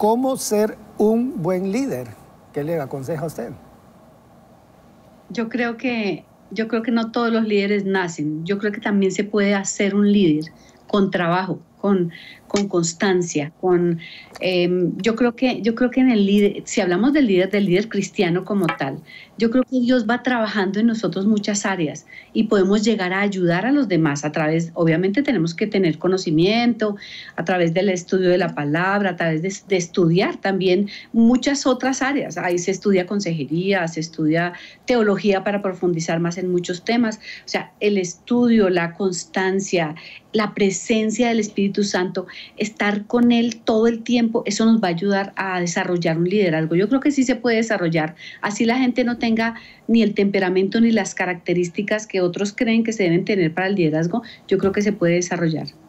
cómo ser un buen líder. ¿Qué le aconseja a usted? Yo creo que yo creo que no todos los líderes nacen. Yo creo que también se puede hacer un líder con trabajo con, con constancia, con em, yo creo que, yo creo que en el líder, si hablamos del líder, del líder cristiano como tal, yo creo que Dios va trabajando en nosotros muchas áreas y podemos llegar a ayudar a los demás a través, obviamente tenemos que tener conocimiento, a través del estudio de la palabra, a través de, de estudiar también muchas otras áreas. Ahí se estudia consejería, se estudia teología para profundizar más en muchos temas. O sea, el estudio, la constancia, la presencia del Espíritu Santo, estar con Él todo el tiempo, eso nos va a ayudar a desarrollar un liderazgo. Yo creo que sí se puede desarrollar, así la gente no tenga ni el temperamento ni las características que otros creen que se deben tener para el liderazgo, yo creo que se puede desarrollar.